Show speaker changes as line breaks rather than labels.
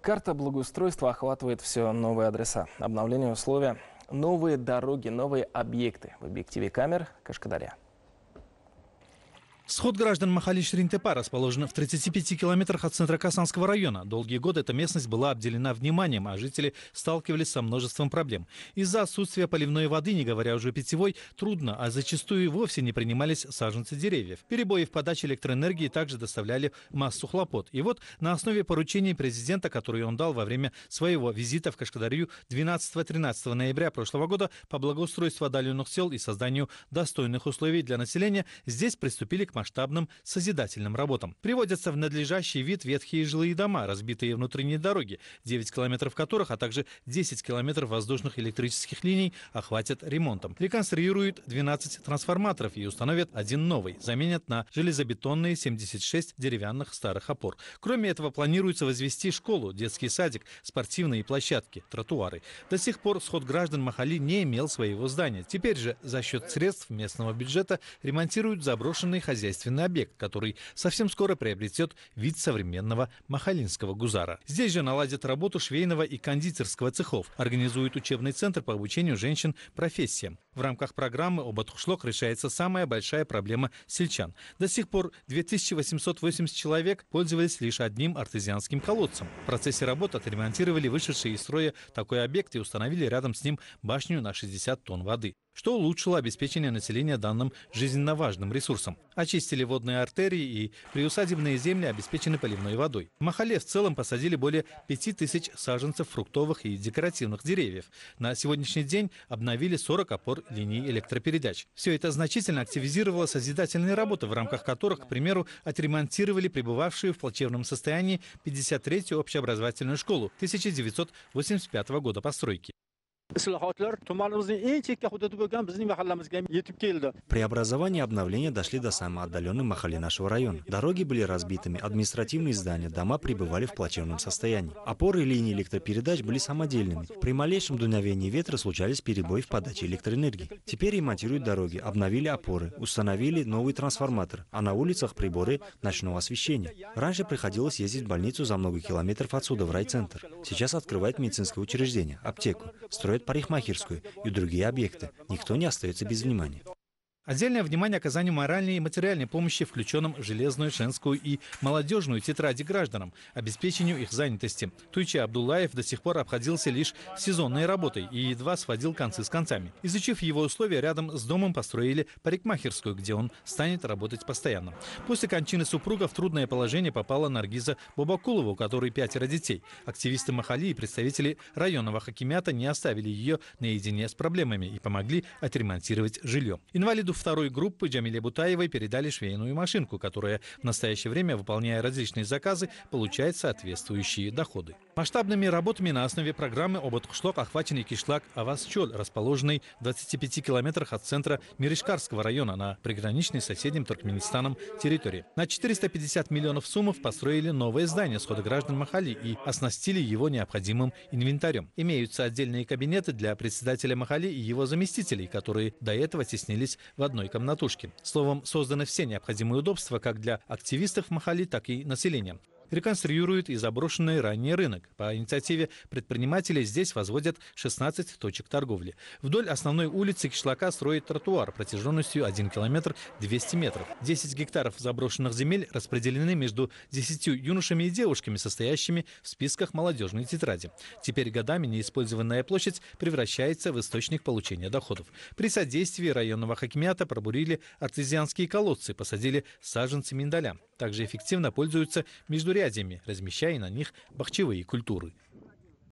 Карта благоустройства охватывает все новые адреса, обновление условия, новые дороги, новые объекты в объективе камер Кашкадаря. Сход граждан Махали Шринтепа расположен в 35 километрах от центра Касанского района. Долгие годы эта местность была обделена вниманием, а жители сталкивались со множеством проблем. Из-за отсутствия поливной воды, не говоря уже питьевой, трудно, а зачастую и вовсе не принимались саженцы деревьев. Перебои в подаче электроэнергии также доставляли массу хлопот. И вот на основе поручений президента, которые он дал во время своего визита в Кашкадарью 12-13 ноября прошлого года по благоустройству отдаленных сел и созданию достойных условий для населения, здесь приступили к масштабным созидательным работам. Приводятся в надлежащий вид ветхие жилые дома, разбитые внутренние дороги, 9 километров которых, а также 10 километров воздушных электрических линий охватят ремонтом. Реконструируют 12 трансформаторов и установят один новый, заменят на железобетонные 76 деревянных старых опор. Кроме этого, планируется возвести школу, детский садик, спортивные площадки, тротуары. До сих пор сход граждан Махали не имел своего здания. Теперь же за счет средств местного бюджета ремонтируют заброшенные хозяйства сельскохозяйственный объект, который совсем скоро приобретет вид современного махалинского гузара. Здесь же наладят работу швейного и кондитерского цехов, организуют учебный центр по обучению женщин профессиям. В рамках программы «Обатхушлок» решается самая большая проблема сельчан. До сих пор 2880 человек пользовались лишь одним артезианским колодцем. В процессе работ отремонтировали вышедшие из строя такой объект и установили рядом с ним башню на 60 тонн воды что улучшило обеспечение населения данным жизненно важным ресурсом. Очистили водные артерии и приусадебные земли обеспечены поливной водой. В Махале в целом посадили более 5000 саженцев фруктовых и декоративных деревьев. На сегодняшний день обновили 40 опор линии электропередач. Все это значительно активизировало созидательные работы, в рамках которых, к примеру, отремонтировали пребывавшую в плачевном состоянии
53-ю
общеобразовательную школу 1985 года постройки. Islohotlar tumanimizning eng
Преобразование и обновление дошли до самой отдаленной Махали нашего района. Дороги были разбитыми, административные здания, дома пребывали в плачевном состоянии. Опоры линий электропередач были самодельными. При малейшем дуновении ветра случались перебои в подаче электроэнергии. Теперь ремонтируют дороги, обновили опоры, установили новый трансформатор, а на улицах приборы ночного освещения. Раньше приходилось ездить в больницу за много километров отсюда, в райцентр. Сейчас открывает медицинское учреждение, аптеку, строят откроет парикмахерскую и другие объекты. Никто не остается без внимания. Отдельное внимание оказанию моральной
и материальной помощи включенным в железную, женскую и молодежную тетради гражданам, обеспечению их занятости. Туйча Абдулаев до сих пор обходился лишь сезонной работой и едва сводил концы с концами. Изучив его условия, рядом с домом построили парикмахерскую, где он станет работать постоянно. После кончины супруга в трудное положение попала Наргиза Бабакулова, у которой пятеро детей. Активисты Махали и представители районного хакимята не оставили ее наедине с проблемами и помогли отремонтировать жилье. Инвалиду второй группы Джамиле Бутаевой передали швейную машинку, которая в настоящее время, выполняя различные заказы, получает соответствующие доходы. Масштабными работами на основе программы «Оботкшлок» охвачен и кишлак Авасчоль, расположенный в 25 километрах от центра Миришкарского района на приграничной с соседним Туркменистаном территории. На 450 миллионов суммов построили новое здание схода граждан Махали и оснастили его необходимым инвентарем. Имеются отдельные кабинеты для председателя Махали и его заместителей, которые до этого теснились в одной комнатушке. Словом, созданы все необходимые удобства как для активистов Махали, так и населения реконструируют и заброшенный ранее рынок. По инициативе предпринимателей здесь возводят 16 точек торговли. Вдоль основной улицы Кишлака строят тротуар протяженностью 1 километр 200 метров. 10 гектаров заброшенных земель распределены между 10 юношами и девушками, состоящими в списках молодежной тетради. Теперь годами неиспользованная площадь превращается в источник получения доходов. При содействии районного хакимиата пробурили артезианские колодцы, посадили саженцы миндаля. Также эффективно пользуются междурядьями, размещая на них бахчевые культуры –